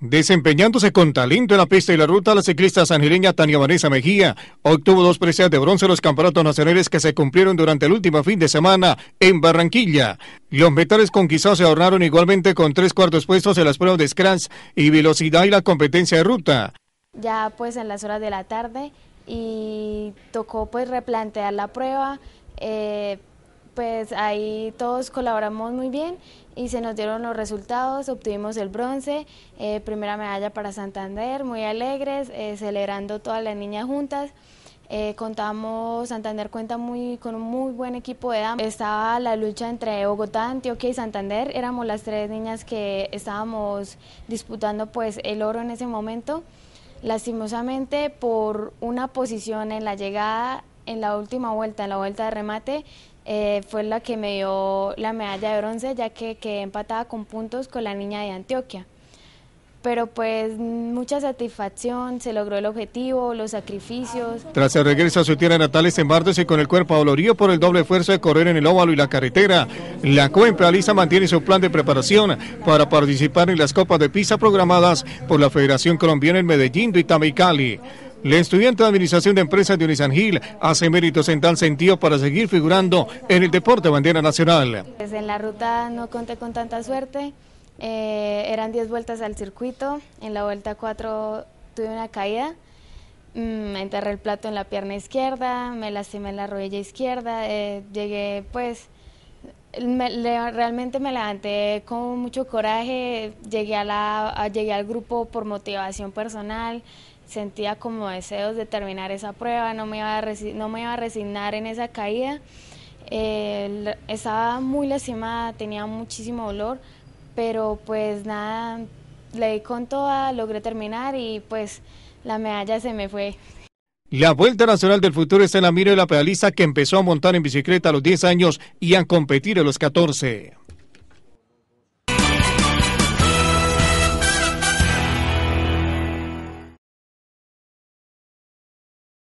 Desempeñándose con talento en la pista y la ruta, la ciclista sanjireña Tania Vanessa Mejía obtuvo dos preseas de bronce en los campeonatos nacionales que se cumplieron durante el último fin de semana en Barranquilla. Los metales conquistados se adornaron igualmente con tres cuartos puestos en las pruebas de scratch y velocidad y la competencia de ruta. Ya pues en las horas de la tarde y tocó pues replantear la prueba, eh, pues ahí todos colaboramos muy bien y se nos dieron los resultados, obtuvimos el bronce, eh, primera medalla para Santander, muy alegres, eh, celebrando todas las niñas juntas. Eh, contamos, Santander cuenta muy, con un muy buen equipo de damas. Estaba la lucha entre Bogotá, Antioquia y Santander. Éramos las tres niñas que estábamos disputando pues, el oro en ese momento. Lastimosamente, por una posición en la llegada, en la última vuelta, en la vuelta de remate, eh, fue la que me dio la medalla de bronce, ya que empataba con puntos con la niña de Antioquia. Pero pues mucha satisfacción, se logró el objetivo, los sacrificios. Tras el regreso a su tierra natal este martes y con el cuerpo dolorido por el doble esfuerzo de correr en el óvalo y la carretera, la Cuenca Lisa mantiene su plan de preparación para participar en las Copas de pizza programadas por la Federación Colombiana en Medellín, y y Cali. La estudiante de Administración de Empresas de Unisan Gil hace méritos en tal sentido para seguir figurando en el deporte bandera nacional. Pues en la ruta no conté con tanta suerte, eh, eran 10 vueltas al circuito, en la vuelta 4 tuve una caída, mm, me enterré el plato en la pierna izquierda, me lastimé en la rodilla izquierda, eh, llegué pues... realmente me levanté con mucho coraje, llegué, a la, llegué al grupo por motivación personal, sentía como deseos de terminar esa prueba, no me iba a, no me iba a resignar en esa caída. Eh, estaba muy lastimada, tenía muchísimo dolor, pero pues nada, le di con toda, logré terminar y pues la medalla se me fue. La Vuelta Nacional del Futuro está en la mira de la pedalista que empezó a montar en bicicleta a los 10 años y a competir a los 14.